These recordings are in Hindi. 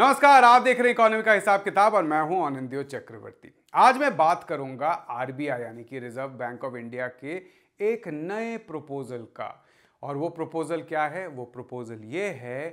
नमस्कार आप देख रहे हैं इकोनॉमी का हिसाब किताब और मैं हूं आनंदियो चक्रवर्ती आज मैं बात करूंगा आरबीआई यानी कि रिजर्व बैंक ऑफ इंडिया के एक नए प्रपोजल का और वो प्रपोजल क्या है वो प्रपोजल ये है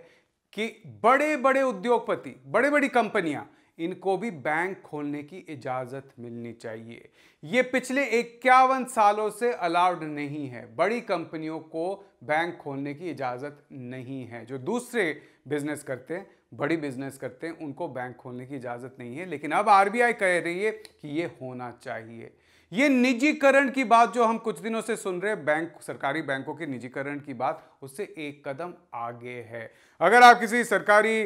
कि बड़े बड़े उद्योगपति बड़े बड़ी कंपनियां इनको भी बैंक खोलने की इजाज़त मिलनी चाहिए ये पिछले इक्यावन सालों से अलाउड नहीं है बड़ी कंपनियों को बैंक खोलने की इजाज़त नहीं है जो दूसरे बिजनेस करते हैं बड़ी बिजनेस करते हैं उनको बैंक खोलने की इजाज़त नहीं है लेकिन अब आरबीआई कह रही है कि ये होना चाहिए ये निजीकरण की बात जो हम कुछ दिनों से सुन रहे हैं बैंक सरकारी बैंकों के निजीकरण की बात उससे एक कदम आगे है अगर आप किसी सरकारी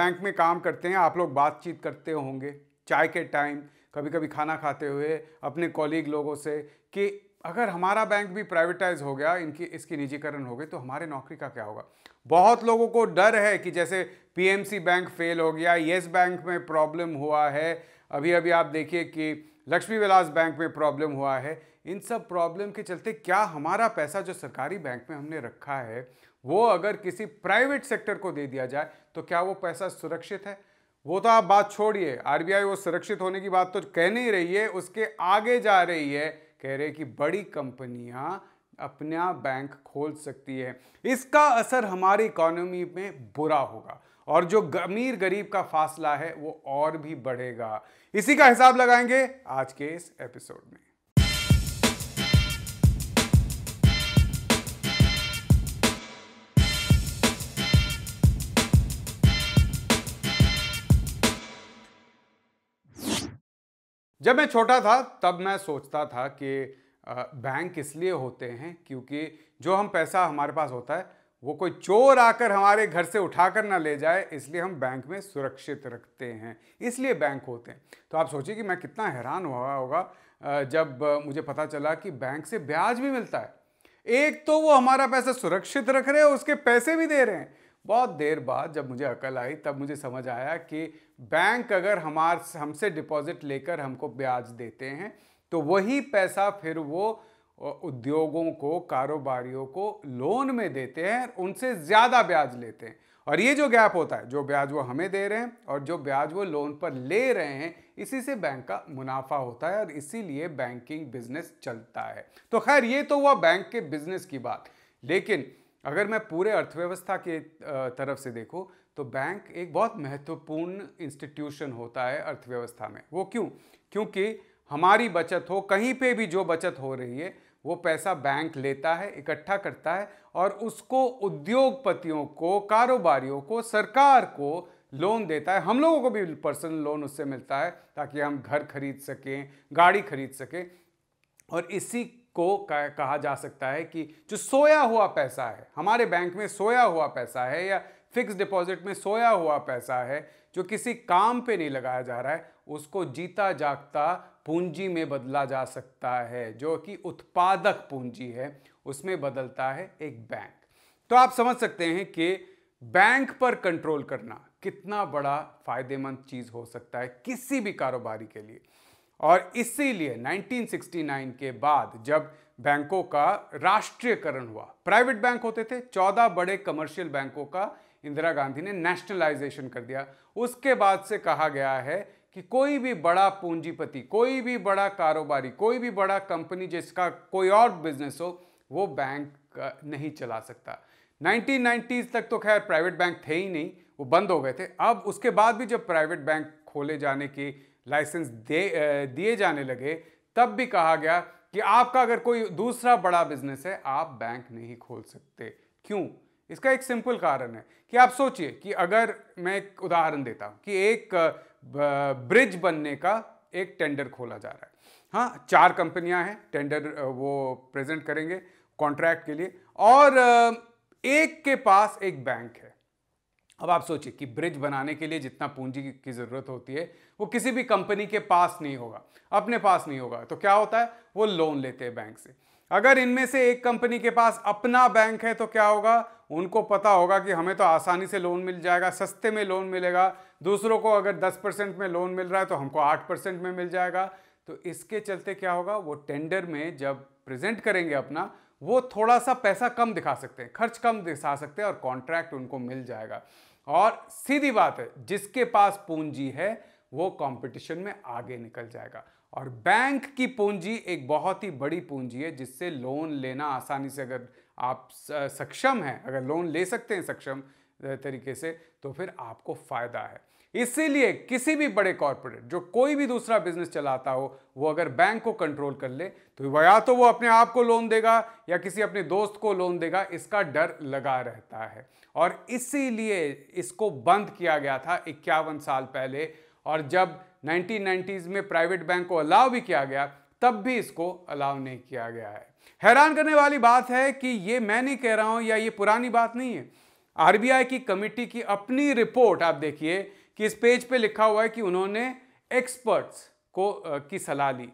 बैंक में काम करते हैं आप लोग बातचीत करते होंगे चाय के टाइम कभी कभी खाना खाते हुए अपने कॉलीग लोगों से कि अगर हमारा बैंक भी प्राइवेटाइज हो गया इनकी इसकी निजीकरण हो गई तो हमारे नौकरी का क्या होगा बहुत लोगों को डर है कि जैसे पीएमसी बैंक फेल हो गया येस बैंक में प्रॉब्लम हुआ है अभी अभी आप देखिए कि लक्ष्मी विलास बैंक में प्रॉब्लम हुआ है इन सब प्रॉब्लम के चलते क्या हमारा पैसा जो सरकारी बैंक में हमने रखा है वो अगर किसी प्राइवेट सेक्टर को दे दिया जाए तो क्या वो पैसा सुरक्षित है वो तो आप बात छोड़िए आरबीआई वो सुरक्षित होने की बात तो कह नहीं रही है उसके आगे जा रही है कह रहे कि बड़ी कंपनियां अपना बैंक खोल सकती है इसका असर हमारी इकोनॉमी में बुरा होगा और जो अमीर गरीब का फासला है वो और भी बढ़ेगा इसी का हिसाब लगाएंगे आज के इस एपिसोड में जब मैं छोटा था तब मैं सोचता था कि बैंक इसलिए होते हैं क्योंकि जो हम पैसा हमारे पास होता है वो कोई चोर आकर हमारे घर से उठा कर ना ले जाए इसलिए हम बैंक में सुरक्षित रखते हैं इसलिए बैंक होते हैं तो आप सोचिए कि मैं कितना हैरान हुआ होगा जब मुझे पता चला कि बैंक से ब्याज भी मिलता है एक तो वो हमारा पैसा सुरक्षित रख रहे हैं उसके पैसे भी दे रहे हैं बहुत देर बाद जब मुझे अकल आई तब मुझे समझ आया कि बैंक अगर हमार हमसे डिपॉजिट लेकर हमको ब्याज देते हैं तो वही पैसा फिर वो उद्योगों को कारोबारियों को लोन में देते हैं उनसे ज़्यादा ब्याज लेते हैं और ये जो गैप होता है जो ब्याज वो हमें दे रहे हैं और जो ब्याज वो लोन पर ले रहे हैं इसी से बैंक का मुनाफा होता है और इसीलिए बैंकिंग बिजनेस चलता है तो खैर ये तो हुआ बैंक के बिजनेस की बात लेकिन अगर मैं पूरे अर्थव्यवस्था के तरफ से देखूँ तो बैंक एक बहुत महत्वपूर्ण इंस्टीट्यूशन होता है अर्थव्यवस्था में वो क्यों क्योंकि हमारी बचत हो कहीं पे भी जो बचत हो रही है वो पैसा बैंक लेता है इकट्ठा करता है और उसको उद्योगपतियों को कारोबारियों को सरकार को लोन देता है हम लोगों को भी पर्सनल लोन उससे मिलता है ताकि हम घर खरीद सकें गाड़ी खरीद सकें और इसी को कहा जा सकता है कि जो सोया हुआ पैसा है हमारे बैंक में सोया हुआ पैसा है या फिक्स डिपॉजिट में सोया हुआ पैसा है जो किसी काम पे नहीं लगाया जा रहा है उसको जीता जागता पूंजी में बदला जा सकता है जो कि उत्पादक पूंजी है उसमें बदलता है एक बैंक तो आप समझ सकते हैं कि बैंक पर कंट्रोल करना कितना बड़ा फायदेमंद चीज़ हो सकता है किसी भी कारोबारी के लिए और इसीलिए 1969 के बाद जब बैंकों का राष्ट्रीयकरण हुआ प्राइवेट बैंक होते थे 14 बड़े कमर्शियल बैंकों का इंदिरा गांधी ने नेशनलाइजेशन कर दिया उसके बाद से कहा गया है कि कोई भी बड़ा पूंजीपति कोई भी बड़ा कारोबारी कोई भी बड़ा कंपनी जिसका कोई और बिजनेस हो वो बैंक नहीं चला सकता 1990s तक तो खैर प्राइवेट बैंक थे ही नहीं वो बंद हो गए थे अब उसके बाद भी जब प्राइवेट बैंक खोले जाने की लाइसेंस दे दिए जाने लगे तब भी कहा गया कि आपका अगर कोई दूसरा बड़ा बिजनेस है आप बैंक नहीं खोल सकते क्यों इसका एक सिंपल कारण है कि आप सोचिए कि अगर मैं एक उदाहरण देता हूँ कि एक ब्रिज बनने का एक टेंडर खोला जा रहा है हाँ चार कंपनियां हैं टेंडर वो प्रेजेंट करेंगे कॉन्ट्रैक्ट के लिए और एक के पास एक बैंक है अब आप सोचिए कि ब्रिज बनाने के लिए जितना पूंजी की ज़रूरत होती है वो किसी भी कंपनी के पास नहीं होगा अपने पास नहीं होगा तो क्या होता है वो लोन लेते हैं बैंक से अगर इनमें से एक कंपनी के पास अपना बैंक है तो क्या होगा उनको पता होगा कि हमें तो आसानी से लोन मिल जाएगा सस्ते में लोन मिलेगा दूसरों को अगर 10 परसेंट में लोन मिल रहा है तो हमको 8 परसेंट में मिल जाएगा तो इसके चलते क्या होगा वो टेंडर में जब प्रेजेंट करेंगे अपना वो थोड़ा सा पैसा कम दिखा सकते हैं खर्च कम दिखा सकते हैं और कॉन्ट्रैक्ट उनको मिल जाएगा और सीधी बात है जिसके पास पूंजी है वो कॉम्पिटिशन में आगे निकल जाएगा और बैंक की पूंजी एक बहुत ही बड़ी पूंजी है जिससे लोन लेना आसानी से अगर आप सक्षम हैं अगर लोन ले सकते हैं सक्षम तरीके से तो फिर आपको फ़ायदा है इसीलिए किसी भी बड़े कॉरपोरेट जो कोई भी दूसरा बिजनेस चलाता हो वो अगर बैंक को कंट्रोल कर ले तो या तो वो अपने आप को लोन देगा या किसी अपने दोस्त को लोन देगा इसका डर लगा रहता है और इसीलिए इसको बंद किया गया था इक्यावन साल पहले और जब 1990s में प्राइवेट बैंक को अलाव भी किया गया तब भी इसको अलाव नहीं किया गया है हैरान करने वाली बात है कि ये मैं नहीं कह रहा हूं या ये पुरानी बात नहीं है आरबीआई की कमिटी की अपनी रिपोर्ट आप देखिए कि इस पेज पे लिखा हुआ है कि उन्होंने एक्सपर्ट्स को आ, की सलाह ली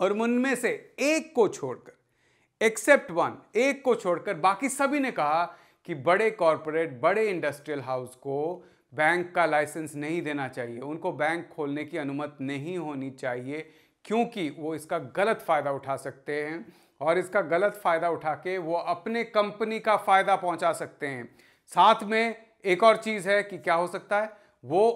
और उनमें से एक को छोड़कर एक्सेप्ट वन एक को छोड़कर बाकी सभी ने कहा कि बड़े कॉरपोरेट बड़े इंडस्ट्रियल हाउस को बैंक का लाइसेंस नहीं देना चाहिए उनको बैंक खोलने की अनुमति नहीं होनी चाहिए क्योंकि वो इसका गलत फ़ायदा उठा सकते हैं और इसका गलत फ़ायदा उठा के वो अपने कंपनी का फ़ायदा पहुंचा सकते हैं साथ में एक और चीज़ है कि क्या हो सकता है वो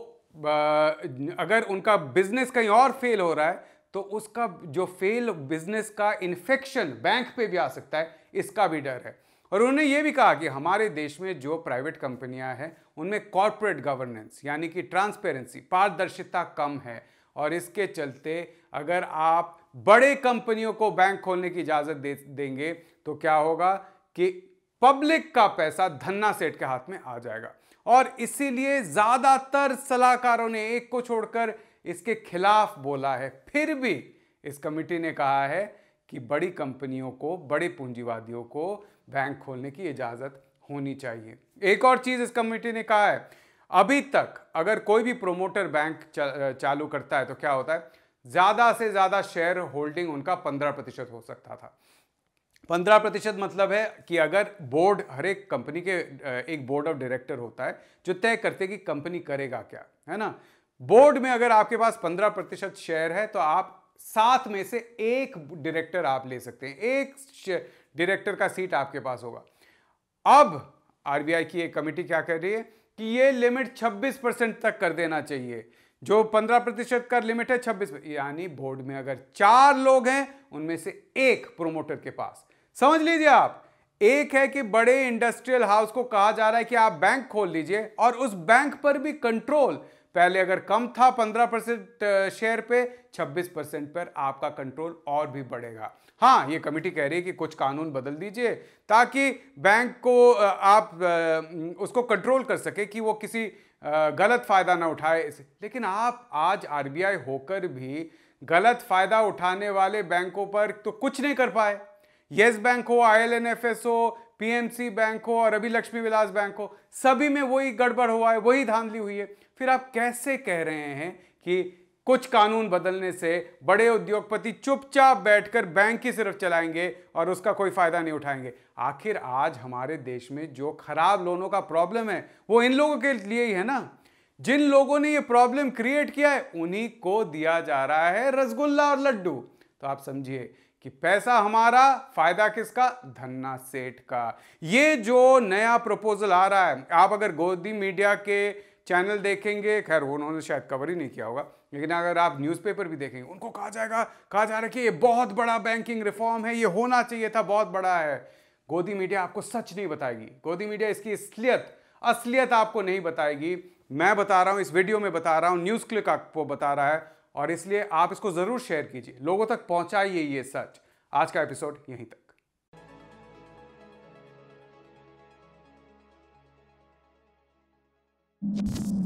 अगर उनका बिजनेस कहीं और फेल हो रहा है तो उसका जो फेल बिजनेस का इन्फेक्शन बैंक पे भी आ सकता है इसका भी डर है और उन्होंने ये भी कहा कि हमारे देश में जो प्राइवेट कंपनियां हैं उनमें कॉरपोरेट गवर्नेंस यानी कि ट्रांसपेरेंसी पारदर्शिता कम है और इसके चलते अगर आप बड़े कंपनियों को बैंक खोलने की इजाज़त दे देंगे तो क्या होगा कि पब्लिक का पैसा धन्ना सेठ के हाथ में आ जाएगा और इसीलिए ज़्यादातर सलाहकारों ने एक को छोड़कर इसके खिलाफ बोला है फिर भी इस कमिटी ने कहा है कि बड़ी कंपनियों को बड़े पूंजीवादियों को बैंक खोलने की इजाज़त होनी चाहिए एक और चीज़ इस कमेटी ने कहा है अभी तक अगर कोई भी प्रोमोटर बैंक चालू करता है तो क्या होता है ज़्यादा से ज़्यादा शेयर होल्डिंग उनका पंद्रह प्रतिशत हो सकता था पंद्रह प्रतिशत मतलब है कि अगर बोर्ड हर एक कंपनी के एक बोर्ड ऑफ डायरेक्टर होता है जो तय करते कि कंपनी करेगा क्या है ना बोर्ड में अगर आपके पास पंद्रह प्रतिशत शेयर है तो आप सात में से एक डायरेक्टर आप ले सकते हैं एक डायरेक्टर का सीट आपके पास होगा अब आरबीआई की एक कमेटी क्या कर रही है कि ये लिमिट 26 परसेंट तक कर देना चाहिए जो 15 प्रतिशत का लिमिट है 26 यानी बोर्ड में अगर चार लोग हैं उनमें से एक प्रोमोटर के पास समझ लीजिए आप एक है कि बड़े इंडस्ट्रियल हाउस को कहा जा रहा है कि आप बैंक खोल लीजिए और उस बैंक पर भी कंट्रोल पहले अगर कम था 15 परसेंट शेयर पे 26 परसेंट पर आपका कंट्रोल और भी बढ़ेगा हाँ ये कमेटी कह रही है कि कुछ कानून बदल दीजिए ताकि बैंक को आप उसको कंट्रोल कर सके कि वो किसी गलत फ़ायदा ना उठाए लेकिन आप आज आरबीआई होकर भी गलत फ़ायदा उठाने वाले बैंकों पर तो कुछ नहीं कर पाए येस बैंक हो आई हो पीएमसी बैंक हो और अभी लक्ष्मी विलास बैंक हो सभी में वही गड़बड़ हुआ है वही धांधली हुई है फिर आप कैसे कह रहे हैं कि कुछ कानून बदलने से बड़े उद्योगपति चुपचाप बैठकर बैंक ही सिर्फ चलाएंगे और उसका कोई फायदा नहीं उठाएंगे आखिर आज हमारे देश में जो खराब लोनों का प्रॉब्लम है वो इन लोगों के लिए ही है ना जिन लोगों ने ये प्रॉब्लम क्रिएट किया है उन्हीं को दिया जा रहा है रसगुल्ला और लड्डू तो आप समझिए कि पैसा हमारा फायदा किसका धन्ना सेठ का ये जो नया प्रपोजल आ रहा है आप अगर गोदी मीडिया के चैनल देखेंगे खैर उन्होंने शायद कवर ही नहीं किया होगा लेकिन अगर आप न्यूज़पेपर भी देखेंगे उनको कहा जाएगा कहा जा रहा है कि ये बहुत बड़ा बैंकिंग रिफॉर्म है ये होना चाहिए था बहुत बड़ा है गोदी मीडिया आपको सच नहीं बताएगी गोदी मीडिया इसकी असलियत असलियत आपको नहीं बताएगी मैं बता रहा हूँ इस वीडियो में बता रहा हूँ न्यूज़ क्लिक आपको बता रहा है और इसलिए आप इसको ज़रूर शेयर कीजिए लोगों तक पहुंचाइए ये सच आज का एपिसोड यहीं तक you